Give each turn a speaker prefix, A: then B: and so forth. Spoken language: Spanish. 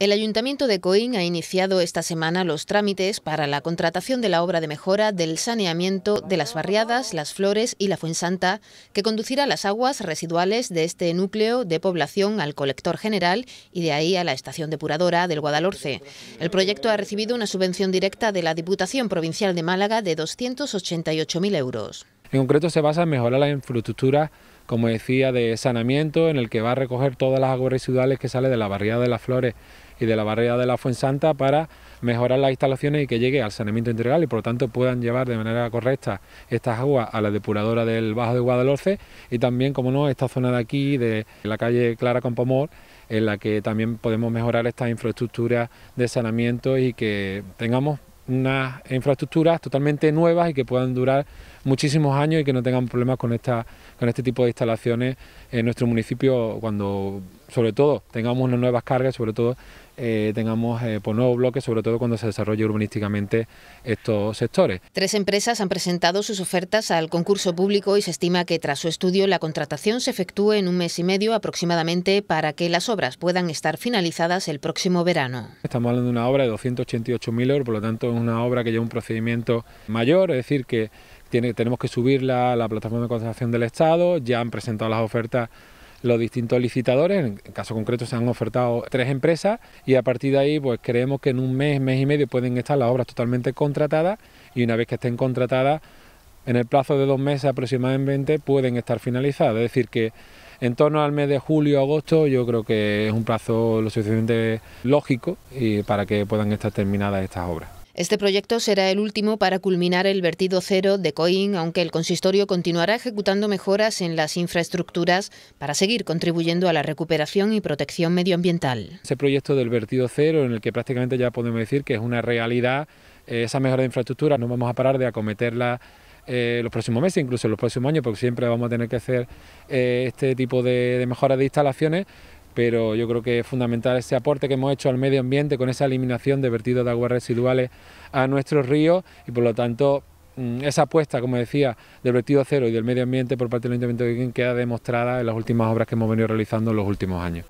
A: El Ayuntamiento de Coín ha iniciado esta semana los trámites para la contratación de la obra de mejora del saneamiento de las barriadas, las flores y la Fuensanta, que conducirá las aguas residuales de este núcleo de población al colector general y de ahí a la estación depuradora del Guadalhorce. El proyecto ha recibido una subvención directa de la Diputación Provincial de Málaga de 288.000 euros.
B: En concreto se basa en mejorar la infraestructura como decía, de saneamiento en el que va a recoger todas las aguas residuales que sale de la barriada de las flores y de la barrera de la Fuensanta para mejorar las instalaciones y que llegue al saneamiento integral y por lo tanto puedan llevar de manera correcta estas aguas a la depuradora del Bajo de Guadalhorce y también, como no, esta zona de aquí, de la calle Clara Compomor, en la que también podemos mejorar estas infraestructuras de saneamiento y que tengamos unas infraestructuras totalmente nuevas y que puedan durar muchísimos años y que no tengan problemas con, esta, con este tipo de instalaciones en nuestro municipio cuando sobre todo tengamos unas nuevas cargas, sobre todo eh, tengamos eh, por pues, nuevos bloques, sobre todo cuando se desarrolle urbanísticamente estos sectores.
A: Tres empresas han presentado sus ofertas al concurso público y se estima que tras su estudio la contratación se efectúe en un mes y medio aproximadamente para que las obras puedan estar finalizadas el próximo verano.
B: Estamos hablando de una obra de 288.000 euros, por lo tanto es una obra que lleva un procedimiento mayor, es decir, que tenemos que subirla a la plataforma de contratación del Estado, ya han presentado las ofertas los distintos licitadores, en caso concreto se han ofertado tres empresas y a partir de ahí pues creemos que en un mes, mes y medio pueden estar las obras totalmente contratadas y una vez que estén contratadas en el plazo de dos meses aproximadamente pueden estar finalizadas, es decir que en torno al mes de julio agosto yo creo que es un plazo lo suficientemente lógico y para que puedan estar terminadas estas obras.
A: Este proyecto será el último para culminar el vertido cero de COIN, aunque el consistorio continuará ejecutando mejoras en las infraestructuras para seguir contribuyendo a la recuperación y protección medioambiental.
B: Ese proyecto del vertido cero, en el que prácticamente ya podemos decir que es una realidad, eh, esa mejora de infraestructura, no vamos a parar de acometerla. Eh, los próximos meses, incluso los próximos años, porque siempre vamos a tener que hacer eh, este tipo de, de mejoras de instalaciones, pero yo creo que es fundamental ese aporte que hemos hecho al medio ambiente con esa eliminación de vertidos de aguas residuales a nuestros ríos y por lo tanto mm, esa apuesta, como decía, del vertido cero y del medio ambiente por parte del Ayuntamiento de Quien queda demostrada en las últimas obras que hemos venido realizando en los últimos años.